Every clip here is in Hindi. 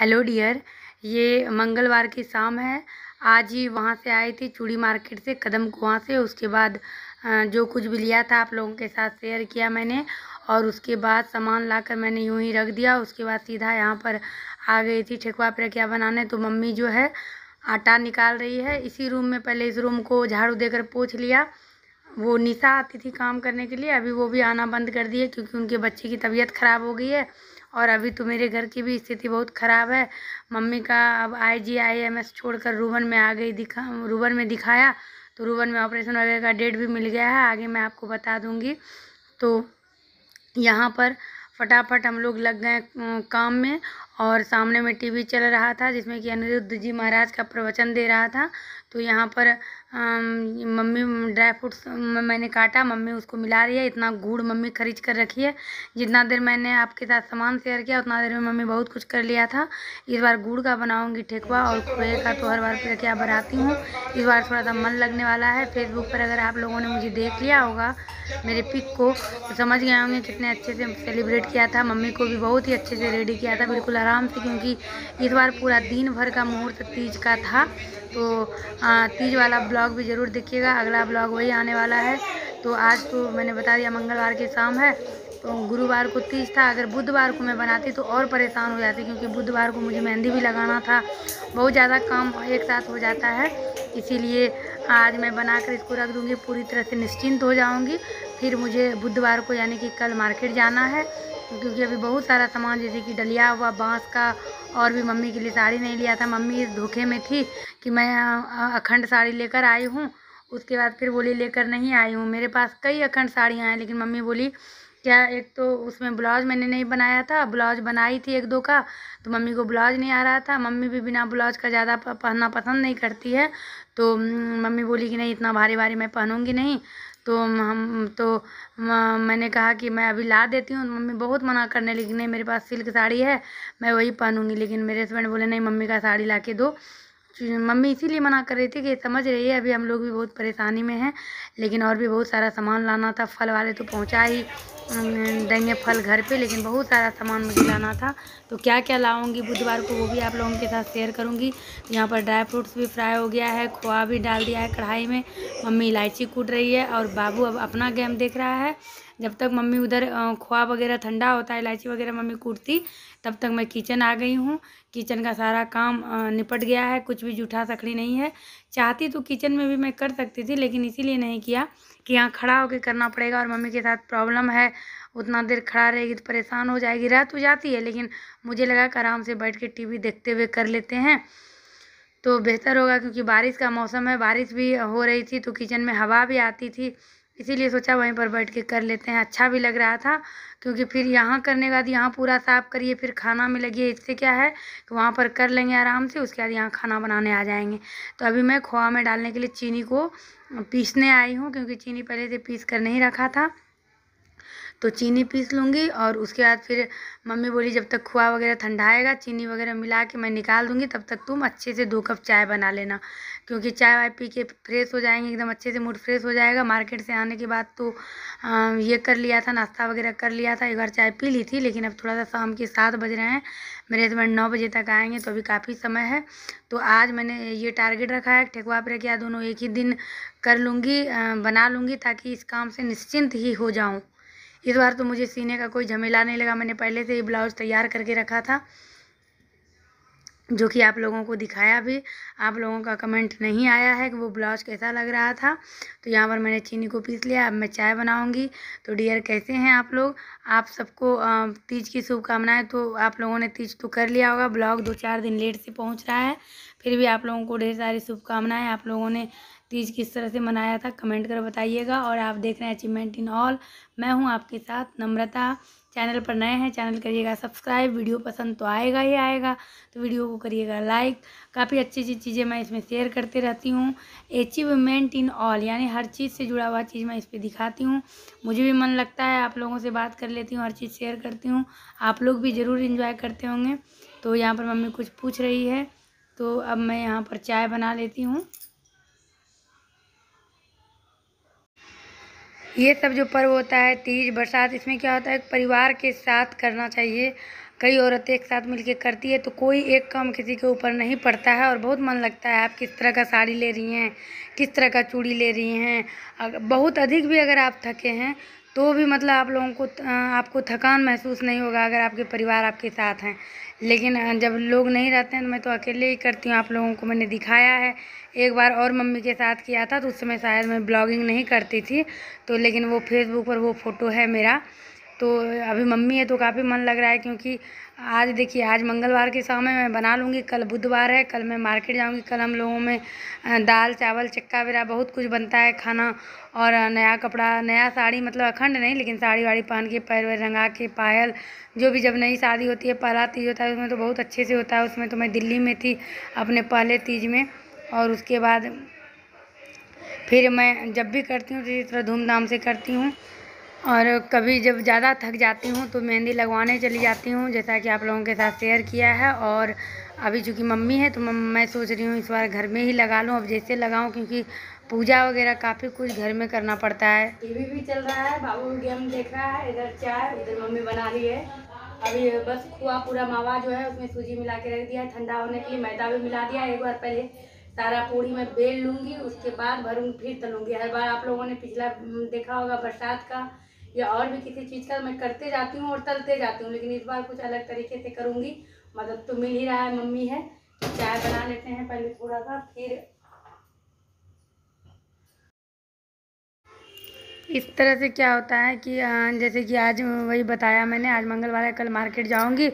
हेलो डियर ये मंगलवार की शाम है आज ही वहाँ से आई थी चूड़ी मार्केट से कदम कुआँ से उसके बाद जो कुछ भी लिया था आप लोगों के साथ शेयर किया मैंने और उसके बाद सामान लाकर मैंने यूं ही रख दिया उसके बाद सीधा यहाँ पर आ गई थी ठेकुआ पिरकिया बनाने तो मम्मी जो है आटा निकाल रही है इसी रूम में पहले इस रूम को झाड़ू देकर पोछ लिया वो निशा आती थी काम करने के लिए अभी वो भी आना बंद कर दिए क्योंकि उनके बच्चे की तबीयत ख़राब हो गई है और अभी तो मेरे घर की भी स्थिति बहुत ख़राब है मम्मी का अब आई जी आई एम एस छोड़ कर रूबन में आ गई दिखा रूबन में दिखाया तो रूबन में ऑपरेशन वगैरह का डेट भी मिल गया है आगे मैं आपको बता दूँगी तो यहाँ पर फटाफट हम लोग लग गए काम में और सामने में टीवी चल रहा था जिसमें कि अनिरुद्ध जी महाराज का प्रवचन दे रहा था तो यहाँ पर मम्मी ड्राई फ्रूट्स मैंने काटा मम्मी उसको मिला रही है इतना गुड़ मम्मी खरीद कर रखी है जितना देर मैंने आपके साथ सामान शेयर किया उतना देर में मम्मी बहुत कुछ कर लिया था इस बार गुड़ का बनाऊंगी ठेकुआ और खोए का तो हर बार फिर क्या बनाती हूँ इस बार थोड़ा सा मन लगने वाला है फेसबुक पर अगर आप लोगों ने मुझे देख लिया होगा मेरे पिक को तो समझ गए होंगे कितने अच्छे से सेलिब्रेट किया था मम्मी को भी बहुत ही अच्छे से रेडी किया था बिल्कुल आराम से क्योंकि इस बार पूरा दिन भर का मुहूर्त तीज का था तो तीज वाला ब्लॉग भी ज़रूर देखिएगा अगला ब्लॉग वही आने वाला है तो आज तो मैंने बता दिया मंगलवार की शाम है तो गुरुवार को तीज था अगर बुधवार को मैं बनाती तो और परेशान हो जाती क्योंकि बुधवार को मुझे मेहंदी भी लगाना था बहुत ज़्यादा काम एक साथ हो जाता है इसीलिए आज मैं बनाकर इसको रख दूँगी पूरी तरह से निश्चिंत हो जाऊँगी फिर मुझे बुधवार को यानी कि कल मार्केट जाना है क्योंकि अभी बहुत सारा सामान जैसे कि डलिया हुआ बांस का और भी मम्मी के लिए साड़ी नहीं लिया था मम्मी इस धोखे में थी कि मैं अखंड साड़ी लेकर आई हूँ उसके बाद फिर बोली लेकर नहीं आई हूँ मेरे पास कई अखंड साड़ियाँ हैं लेकिन मम्मी बोली क्या एक तो उसमें ब्लाउज मैंने नहीं बनाया था ब्लाउज बनाई थी एक दो का तो मम्मी को ब्लाउज नहीं आ रहा था मम्मी भी बिना ब्लाउज का ज़्यादा पहनना पसंद नहीं करती है तो हम्म, मम्मी बोली कि नहीं इतना भारी भारी मैं पहनूँगी नहीं तो हम तो मैंने कहा कि मैं अभी ला देती हूँ मम्मी बहुत मना करने लगी नहीं मेरे पास सिल्क साड़ी है मैं वही पहनूँगी लेकिन मेरे हस्बैंड बोले नहीं मम्मी का साड़ी ला के दो मम्मी इसीलिए मना कर रही थी कि समझ रही है अभी हम लोग भी बहुत परेशानी में हैं लेकिन और भी बहुत सारा सामान लाना था फल वाले तो पहुंचा ही देंगे फल घर पे लेकिन बहुत सारा सामान मुझे लाना था तो क्या क्या लाऊंगी बुधवार को वो भी आप लोगों के साथ शेयर करूंगी यहाँ पर ड्राई फ्रूट्स भी फ्राई हो गया है खोआ भी डाल दिया है कढ़ाई में मम्मी इलायची कूट रही है और बाबू अब अपना गेम देख रहा है जब तक मम्मी उधर खोआ वगैरह ठंडा होता है इलायची वगैरह मम्मी कूटती तब तक मैं किचन आ गई हूँ किचन का सारा काम निपट गया है कुछ भी जूठा सकड़ी नहीं है चाहती तो किचन में भी मैं कर सकती थी लेकिन इसीलिए नहीं किया कि यहाँ खड़ा होकर करना पड़ेगा और मम्मी के साथ प्रॉब्लम है उतना देर खड़ा रहेगी तो परेशान हो जाएगी रह तो जाती है लेकिन मुझे लगा कि आराम से बैठ के टी देखते हुए कर लेते हैं तो बेहतर होगा क्योंकि बारिश का मौसम है बारिश भी हो रही थी तो किचन में हवा भी आती थी इसीलिए सोचा वहीं पर बैठ के कर लेते हैं अच्छा भी लग रहा था क्योंकि फिर यहाँ करने के बाद यहाँ पूरा साफ़ करिए फिर खाना में लगिए इससे क्या है कि वहाँ पर कर लेंगे आराम से उसके बाद यहाँ खाना बनाने आ जाएंगे तो अभी मैं खोआ में डालने के लिए चीनी को पीसने आई हूँ क्योंकि चीनी पहले से पीस कर नहीं रखा था तो चीनी पीस लूँगी और उसके बाद फिर मम्मी बोली जब तक खोआ वगैरह ठंडाएगा चीनी वगैरह मिला के मैं निकाल दूँगी तब तक तुम अच्छे से दो कप चाय बना लेना क्योंकि चाय वाय पी के फ्रेश हो जाएंगे एकदम अच्छे से मूड फ्रेश हो जाएगा मार्केट से आने के बाद तो ये कर लिया था नाश्ता वगैरह कर लिया था एक बार चाय पी ली थी लेकिन अब थोड़ा सा शाम के सात बज रहे हैं मेरे हस्बैंड नौ बजे तक आएंगे तो अभी काफ़ी समय है तो आज मैंने ये टारगेट रखा है ठेकुआ क्या दोनों एक ही दिन कर लूँगी बना लूँगी ताकि इस काम से निश्चिंत ही हो जाऊँ इस बार तो मुझे सीने का कोई झमेला नहीं लगा मैंने पहले से ही ब्लाउज़ तैयार करके रखा था जो कि आप लोगों को दिखाया भी आप लोगों का कमेंट नहीं आया है कि वो ब्लाउज कैसा लग रहा था तो यहाँ पर मैंने चीनी को पीस लिया अब मैं चाय बनाऊंगी तो डियर कैसे हैं आप लोग आप सबको तीज की शुभकामनाएं तो आप लोगों ने तीज तो कर लिया होगा ब्लॉग दो चार दिन लेट से पहुँच रहा है फिर भी आप लोगों को ढेर सारी शुभकामनाएँ आप लोगों ने तीज किस तरह से मनाया था कमेंट कर बताइएगा और आप देख रहे हैं अचीवमेंट इन ऑल मैं हूं आपके साथ नम्रता चैनल पर नए हैं चैनल करिएगा सब्सक्राइब वीडियो पसंद तो आएगा ही आएगा तो वीडियो को करिएगा लाइक काफ़ी अच्छी अच्छी चीज़ें मैं इसमें शेयर करते रहती हूँ अचीवमेंट इन ऑल यानी हर चीज़ से जुड़ा हुआ चीज़ मैं इस पर दिखाती हूँ मुझे भी मन लगता है आप लोगों से बात कर लेती हूँ हर चीज़ शेयर करती हूँ आप लोग भी ज़रूर इन्जॉय करते होंगे तो यहाँ पर मम्मी कुछ पूछ रही है तो अब मैं यहाँ पर चाय बना लेती हूँ ये सब जो पर्व होता है तीज बरसात इसमें क्या होता है परिवार के साथ करना चाहिए कई औरतें एक साथ मिलकर करती है तो कोई एक काम किसी के ऊपर नहीं पड़ता है और बहुत मन लगता है आप किस तरह का साड़ी ले रही हैं किस तरह का चूड़ी ले रही हैं बहुत अधिक भी अगर आप थके हैं तो भी मतलब आप लोगों को आपको थकान महसूस नहीं होगा अगर आपके परिवार आपके साथ हैं लेकिन जब लोग नहीं रहते हैं तो मैं तो अकेले ही करती हूँ आप लोगों को मैंने दिखाया है एक बार और मम्मी के साथ किया था तो उस समय शायद मैं ब्लॉगिंग नहीं करती थी तो लेकिन वो फेसबुक पर वो फ़ोटो है मेरा तो अभी मम्मी है तो काफ़ी मन लग रहा है क्योंकि आज देखिए आज मंगलवार के समय मैं बना लूँगी कल बुधवार है कल मैं मार्केट जाऊँगी कल हम लोगों में दाल चावल चक्का वगैरह बहुत कुछ बनता है खाना और नया कपड़ा नया साड़ी मतलब अखंड नहीं लेकिन साड़ी वाड़ी पहन के पैर वैर रंगा के पायल जो भी जब नई शादी होती है पहला तीज होता है उसमें तो बहुत अच्छे से होता है उसमें तो मैं दिल्ली में थी अपने पहले तीज में और उसके बाद फिर मैं जब भी करती हूँ तो इस तरह धूमधाम से करती हूँ और कभी जब ज़्यादा थक जाती हूँ तो मेहंदी लगवाने चली जाती हूँ जैसा कि आप लोगों के साथ शेयर किया है और अभी चूँकि मम्मी है तो मैं सोच रही हूँ इस बार घर में ही लगा लूँ अब जैसे लगाऊँ क्योंकि पूजा वगैरह काफ़ी कुछ घर में करना पड़ता है टीवी भी चल रहा है बाबू भी गेम देख रहा है इधर चाय उधर मम्मी बना रही है अभी बस खुआ पूरा मावा जो है उसमें सूजी मिला के रख दिया ठंडा होने के लिए मैदा भी मिला दिया एक बार पहले सारा पूड़ी मैं बेल लूँगी उसके बाद भरूँगी फिर तलूँगी हर बार आप लोगों ने पिछला हम्म, देखा होगा बरसात का या और भी किसी चीज़ का मैं करते जाती हूँ और तलते जाती हूँ लेकिन इस बार कुछ अलग तरीके से करूँगी मदद तो मिल ही रहा है मम्मी है चाय बना लेते हैं पहले थोड़ा सा फिर इस तरह से क्या होता है कि जैसे कि आज वही बताया मैंने आज मंगलवार है कल मार्केट जाऊंगी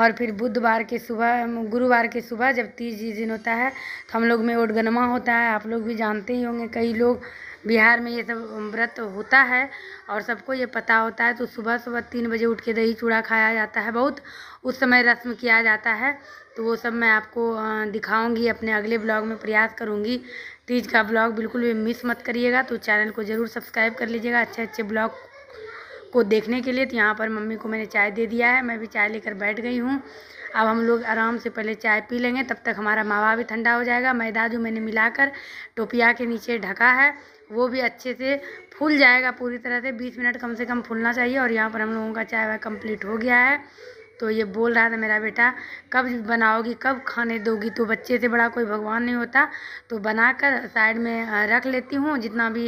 और फिर बुधवार के सुबह गुरुवार के सुबह जब तीज दिन होता है तो हम लोग में ओडगनमा होता है आप लोग भी जानते ही होंगे कई लोग बिहार में ये सब व्रत होता है और सबको ये पता होता है तो सुबह सुबह तीन बजे उठ के दही चूड़ा खाया जाता है बहुत उस समय रस्म किया जाता है तो वो सब मैं आपको दिखाऊंगी अपने अगले ब्लॉग में प्रयास करूंगी तीज का ब्लॉग बिल्कुल भी मिस मत करिएगा तो चैनल को ज़रूर सब्सक्राइब कर लीजिएगा अच्छे अच्छे ब्लॉग को देखने के लिए तो यहाँ पर मम्मी को मैंने चाय दे दिया है मैं भी चाय लेकर बैठ गई हूँ अब हम लोग आराम से पहले चाय पी लेंगे तब तक हमारा मावा भी ठंडा हो जाएगा मैदा जो मैंने मिलाकर टोपिया के नीचे ढका है वो भी अच्छे से फूल जाएगा पूरी तरह से बीस मिनट कम से कम फूलना चाहिए और यहाँ पर हम लोगों का चाय वाय कम्प्लीट हो गया है तो ये बोल रहा था मेरा बेटा कब बनाओगी कब खाने दोगी तो बच्चे से बड़ा कोई भगवान नहीं होता तो बनाकर साइड में रख लेती हूँ जितना भी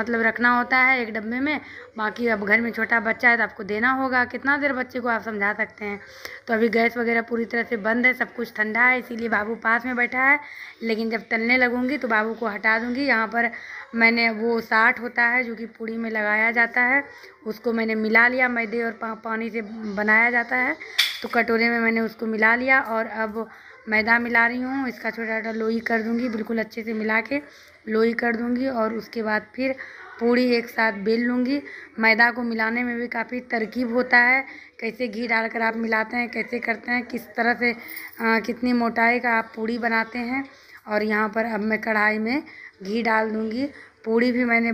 मतलब रखना होता है एक डब्बे में बाकी अब घर में छोटा बच्चा है तो आपको देना होगा कितना देर बच्चे को आप समझा सकते हैं तो अभी गैस वगैरह पूरी तरह से बंद है सब कुछ ठंडा है इसीलिए बाबू पास में बैठा है लेकिन जब तलने लगूँगी तो बाबू को हटा दूँगी यहाँ पर मैंने वो साठ होता है जो कि पूड़ी में लगाया जाता है उसको मैंने मिला लिया मैदे और पानी से बनाया जाता जाता है तो कटोरे में मैंने उसको मिला लिया और अब मैदा मिला रही हूँ इसका छोटा छोटा लोई कर दूँगी बिल्कुल अच्छे से मिला के लोई कर दूँगी और उसके बाद फिर पूड़ी एक साथ बेल लूँगी मैदा को मिलाने में भी काफ़ी तरकीब होता है कैसे घी डालकर आप मिलाते हैं कैसे करते हैं किस तरह से आ, कितनी मोटाई का आप पूड़ी बनाते हैं और यहाँ पर अब मैं कढ़ाई में घी डाल दूँगी पूड़ी भी मैंने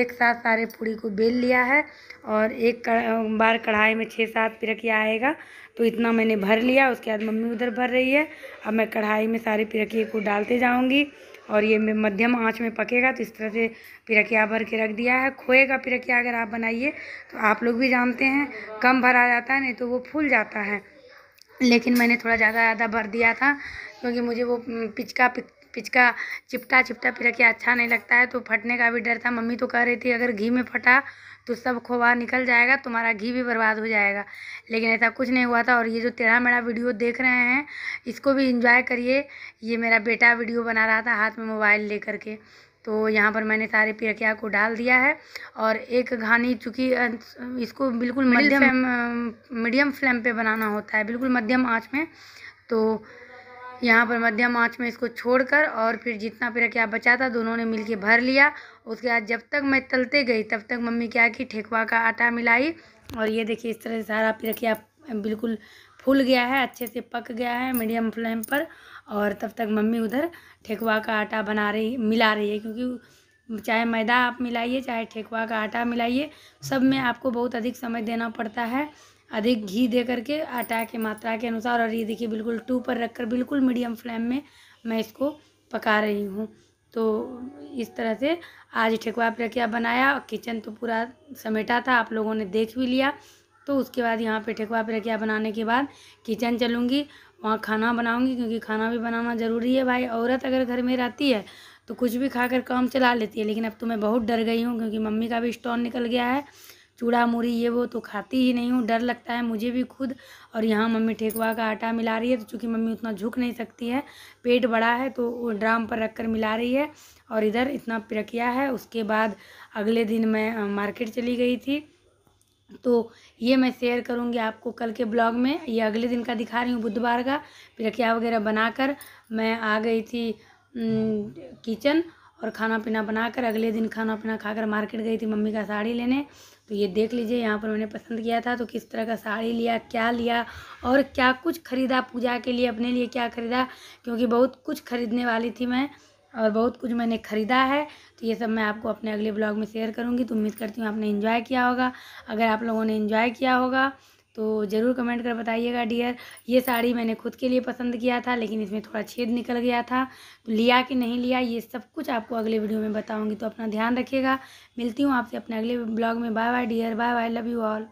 एक साथ सारे पूड़ी को बेल लिया है और एक बार कढ़ाई में छः सात पिरकिया आएगा तो इतना मैंने भर लिया उसके बाद मम्मी उधर भर रही है अब मैं कढ़ाई में सारे पिरकिए को डालते जाऊंगी और ये मध्यम आंच में पकेगा तो इस तरह से पिरकिया भर के रख दिया है खोए का पिरकिया अगर आप बनाइए तो आप लोग भी जानते हैं कम भरा जाता है नहीं तो वो फूल जाता है लेकिन मैंने थोड़ा ज़्यादा ज़्यादा भर दिया था क्योंकि मुझे वो पिचका पिचका चिपटा चिपटा फिर के अच्छा नहीं लगता है तो फटने का भी डर था मम्मी तो कह रही थी अगर घी में फटा तो सब खोवा निकल जाएगा तुम्हारा घी भी बर्बाद हो जाएगा लेकिन ऐसा कुछ नहीं हुआ था और ये जो टेढ़ा मेढ़ा वीडियो देख रहे हैं इसको भी इंजॉय करिए ये मेरा बेटा वीडियो बना रहा था हाथ में मोबाइल ले करके तो यहाँ पर मैंने सारे पिरकिया को डाल दिया है और एक घानी चूँकि इसको बिल्कुल मीडियम मीडियम फ्लेम पे बनाना होता है बिल्कुल मध्यम आँच में तो यहाँ पर मध्यम आँच में इसको छोड़कर और फिर जितना पेड़ा क्या बचा था दोनों ने मिलके भर लिया उसके बाद जब तक मैं तलते गई तब तक मम्मी क्या की ठेकुआ का आटा मिलाई और ये देखिए इस तरह से सारा पिरकिया बिल्कुल फूल गया है अच्छे से पक गया है मीडियम फ्लेम पर और तब तक मम्मी उधर ठेकुआ का आटा बना रही मिला रही है क्योंकि चाहे मैदा आप मिलाइए चाहे ठेकुआ का आटा मिलाइए सब में आपको बहुत अधिक समय देना पड़ता है अधिक घी दे करके आटा के मात्रा के अनुसार और ये देखिए बिल्कुल टू पर रख कर बिल्कुल मीडियम फ्लेम में मैं इसको पका रही हूँ तो इस तरह से आज ठेकुआ प्रक्रिया बनाया किचन तो पूरा समेटा था आप लोगों ने देख भी लिया तो उसके बाद यहाँ पे ठेकुआ प्रक्रिया बनाने के बाद किचन चलूँगी वहाँ खाना बनाऊँगी क्योंकि खाना भी बनाना ज़रूरी है भाई औरत अगर घर में रहती है तो कुछ भी खा काम चला लेती है लेकिन अब तो मैं बहुत डर गई हूँ क्योंकि मम्मी का भी स्टोन निकल गया है चूड़ा मूड़ी ये वो तो खाती ही नहीं हूँ डर लगता है मुझे भी खुद और यहाँ मम्मी ठेकुआ का आटा मिला रही है तो चूँकि मम्मी उतना झुक नहीं सकती है पेट बड़ा है तो वो ड्राम पर रख कर मिला रही है और इधर इतना पिरकिया है उसके बाद अगले दिन मैं मार्केट चली गई थी तो ये मैं शेयर करूँगी आपको कल के ब्लॉग में ये अगले दिन का दिखा रही हूँ बुधवार का प्रक्रिया वगैरह बनाकर मैं आ गई थी किचन और खाना पीना बनाकर अगले दिन खाना पीना खाकर मार्केट गई थी मम्मी का साड़ी लेने तो ये देख लीजिए यहाँ पर मैंने पसंद किया था तो किस तरह का साड़ी लिया क्या लिया और क्या कुछ ख़रीदा पूजा के लिए अपने लिए क्या ख़रीदा क्योंकि बहुत कुछ ख़रीदने वाली थी मैं और बहुत कुछ मैंने ख़रीदा है तो ये सब मैं आपको अपने अगले ब्लॉग में शेयर करूँगी तो उम्मीद करती हूँ आपने इन्जॉय किया होगा अगर आप लोगों ने इन्जॉय किया होगा तो ज़रूर कमेंट कर बताइएगा डियर ये साड़ी मैंने खुद के लिए पसंद किया था लेकिन इसमें थोड़ा छेद निकल गया था तो लिया कि नहीं लिया ये सब कुछ आपको अगले वीडियो में बताऊँगी तो अपना ध्यान रखिएगा मिलती हूँ आपसे अपने अगले ब्लॉग में bye bye dear bye bye love you all